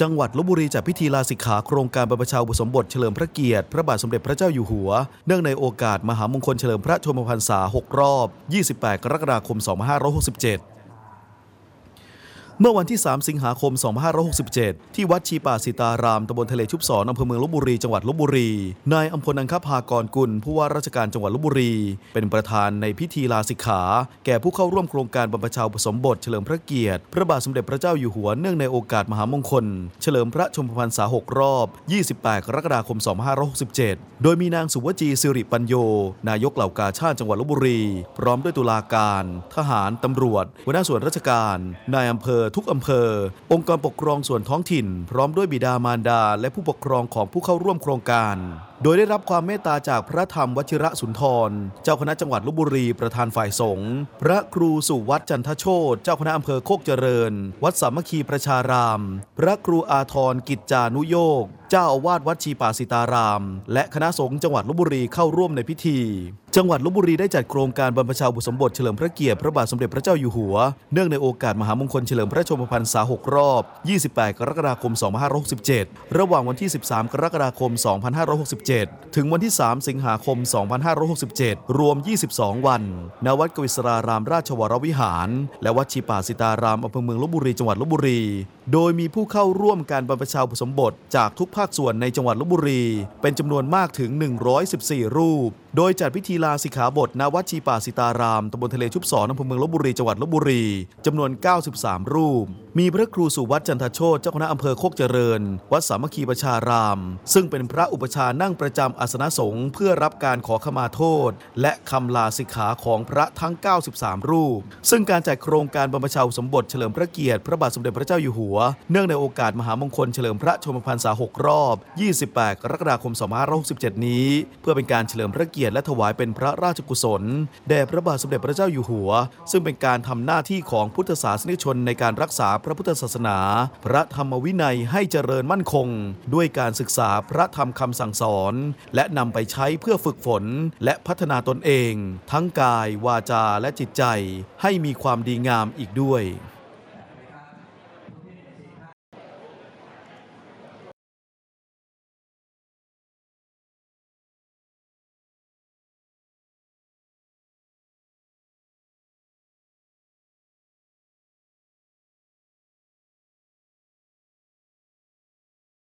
จังหวัดลบบุรีจัดพิธีลาสิกขาโครงการบรรพชาอุปสมบทเฉลิมพระเกียรติพระบาทสมเด็จพระเจ้าอยู่หัว เนื่องในโอกาสมหามงคลเฉลิมพระชนมพรรษา 6 รอบ 28 กรกฎาคม 2567เมื่อวันที่ 3 สิงหาคม 2567 ที่วัดชีป่าสิตาราม ตำบลทะเลชุบสอน อำเภอเมืองลบบุรี จังหวัดลบบุรี นายอัมพลอังคภากรกุลผู้ว่าราชการจังหวัดลบบุรี เป็นประธานในพิธีลาสิกขา แก่ผู้เข้าร่วมโครงการบรรพชาผสมบทเฉลิมพระเกียรติพระบาทสมเด็จพระเจ้าอยู่หัว เนื่องในโอกาสมหามงคล เฉลิมพระชนมพรรษา6 รอบ 28 กรกฎาคม 2567 โดยมีนางสุวจีสิริปัญโยนายกเหล่ากาชาติจังหวัดลบบุรี พร้อมด้วยตุลาการ ทหาร ตำรวจหัวหน้าส่วนราชการ นายอำเภอทุกอำเภอ องค์กรปกครองส่วนท้องถิ่น พร้อมด้วยบิดามารดาและผู้ปกครองของผู้เข้าร่วมโครงการโดยได้รับความเมตตาจากพระธรรมวชิระสุนทร เจ้าคณะจังหวัดลบบุรีประธานฝ่ายสงฆ์พระครูสุวัตจันทโชตเจ้าคณะอำเภอโคกเจริญ วัดสามัคคีประชาราม พระครูอาทรกิจจานุโยกเจ้าอาวาสวัดชีป่าสิตาราม และคณะสงฆ์จังหวัดลบบุรีเข้าร่วมในพิธี จังหวัดลบบุรีได้จัดโครงการบรรพชาบุสมบทเฉลิมพระเกียรติพระบาทสมเด็จพระเจ้าอยู่หัวเนื่องในโอกาสมหามงคลเฉลิมพระชนมพรรษา6รอบ 28 กรกฎาคม 2567 ระหว่างวันที่ 13 กรกฎาคม 2567 2567ถึงวันที่ 3 สิงหาคม 2567 รวม 22 วันณวัดกวิศรารามราชวรวิหาร และวัดชีป่าสิตารามอำเภอเมืองลบบุรีจังหวัดลบบุรี โดยมีผู้เข้าร่วมการบรรพชาผสมบท จากทุกภาคส่วนในจังหวัดลบบุรี เป็นจำนวนมากถึง 114 รูปโดยจัดพิธีลาสิกขาบทณวัดชีป่าสิตารามตำบลทะเลชุบสอนอำเภอเมืองลบบุรี จังหวัดลบบุรี จำนวน 93 รูป มีพระครูสุวัตจันทโชตเจ้าคณะอำเภอโคกเจริญ วัดสามัคคีประชาราม ซึ่งเป็นพระอุปชานั่งประจำอาสนะสงฆ์เพื่อรับการขอขมาโทษ และคำลาสิกขาของพระทั้ง 93 รูป ซึ่งการจัดโครงการบรรพชาสมบทเฉลิมพระเกียรติ พระบาทสมเด็จพระเจ้าอยู่หัว เนื่องในโอกาสมหามงคลเฉลิมพระชนมพรรษา6 รอบ 28 กรกฎาคม 2567 นี้ เพื่อเป็นการเฉลิมพระเกียรติเกียรติและถวายเป็นพระราชกุศล แด่พระบาทสมเด็จพระเจ้าอยู่หัว ซึ่งเป็นการทำหน้าที่ของพุทธศาสนิกชนในการรักษาพระพุทธศาสนา พระธรรมวินัยให้เจริญมั่นคง ด้วยการศึกษาพระธรรมคำสั่งสอน และนำไปใช้เพื่อฝึกฝน และพัฒนาตนเอง ทั้งกาย วาจาและจิตใจ ให้มีความดีงามอีกด้วย